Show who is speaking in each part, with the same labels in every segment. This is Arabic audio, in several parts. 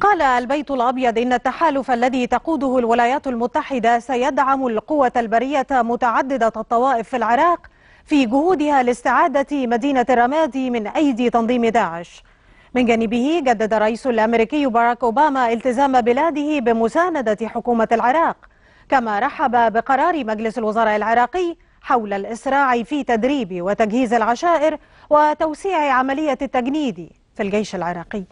Speaker 1: قال البيت الأبيض إن التحالف الذي تقوده الولايات المتحدة سيدعم القوة البرية متعددة الطوائف في العراق في جهودها لاستعادة مدينة الرمادي من أيدي تنظيم داعش من جانبه جدد الرئيس الأمريكي باراك أوباما التزام بلاده بمساندة حكومة العراق كما رحب بقرار مجلس الوزراء العراقي حول الإسراع في تدريب وتجهيز العشائر وتوسيع عملية التجنيد في الجيش العراقي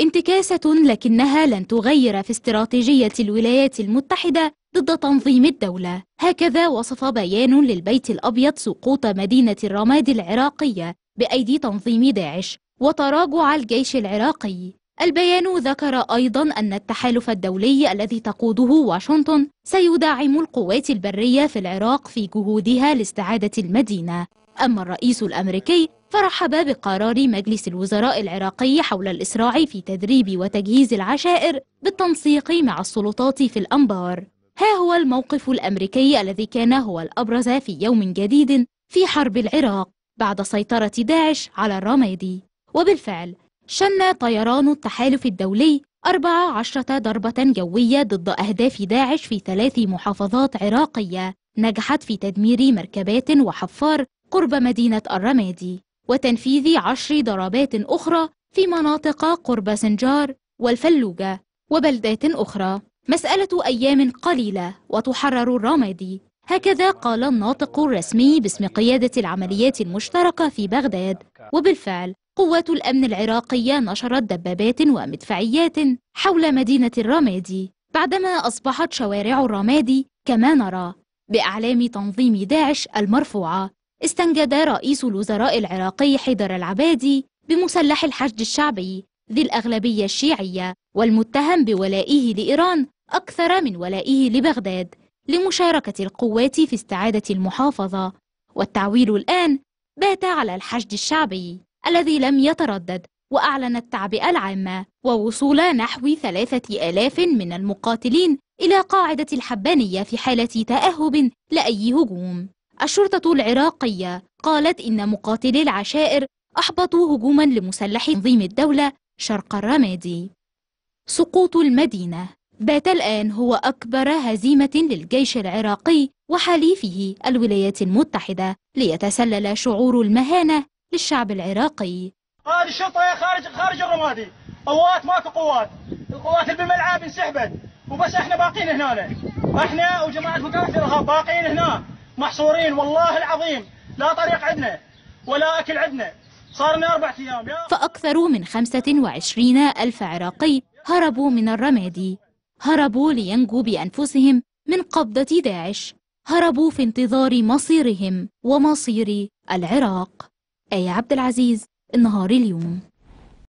Speaker 2: انتكاسة لكنها لن تغير في استراتيجية الولايات المتحدة ضد تنظيم الدولة هكذا وصف بيان للبيت الأبيض سقوط مدينة الرماد العراقية بأيدي تنظيم داعش وتراجع الجيش العراقي البيان ذكر أيضا أن التحالف الدولي الذي تقوده واشنطن سيدعم القوات البرية في العراق في جهودها لاستعادة المدينة أما الرئيس الأمريكي فرحب بقرار مجلس الوزراء العراقي حول الإسراع في تدريب وتجهيز العشائر بالتنسيق مع السلطات في الأنبار ها هو الموقف الأمريكي الذي كان هو الأبرز في يوم جديد في حرب العراق بعد سيطرة داعش على الرمادي وبالفعل شن طيران التحالف الدولي 14 ضربة جوية ضد أهداف داعش في ثلاث محافظات عراقية نجحت في تدمير مركبات وحفار قرب مدينة الرمادي وتنفيذ عشر ضربات أخرى في مناطق قرب سنجار والفلوجة وبلدات أخرى مسألة أيام قليلة وتحرر الرمادي هكذا قال الناطق الرسمي باسم قيادة العمليات المشتركة في بغداد وبالفعل قوات الأمن العراقية نشرت دبابات ومدفعيات حول مدينة الرمادي بعدما أصبحت شوارع الرمادي كما نرى بأعلام تنظيم داعش المرفوعة استنجد رئيس الوزراء العراقي حيدر العبادي بمسلح الحشد الشعبي ذي الأغلبية الشيعية والمتهم بولائه لإيران أكثر من ولائه لبغداد لمشاركة القوات في استعادة المحافظة والتعويل الآن بات على الحشد الشعبي الذي لم يتردد وأعلن التعبئة العامة ووصول نحو ثلاثة آلاف من المقاتلين إلى قاعدة الحبانية في حالة تأهب لأي هجوم الشرطة العراقية قالت إن مقاتلي العشائر أحبطوا هجوما لمسلح تنظيم الدولة شرق الرمادي سقوط المدينة بات الآن هو أكبر هزيمة للجيش العراقي وحليفه الولايات المتحدة ليتسلل شعور المهانة للشعب العراقي
Speaker 3: هذه الشرطة خارج خارج الرمادي قوات ماكو قوات القوات اللي بالملعب انسحبت وبس احنا باقيين هنا احنا وجماعة مكافحة الإرهاب باقيين هنا محصورين والله العظيم لا طريق عندنا ولا أكل عندنا صار لنا أربعة أيام
Speaker 2: يا فأكثر من 25 ألف عراقي هربوا من الرمادي هربوا لينجوا بأنفسهم من قبضة داعش هربوا في انتظار مصيرهم ومصير العراق أي عبد العزيز النهار اليوم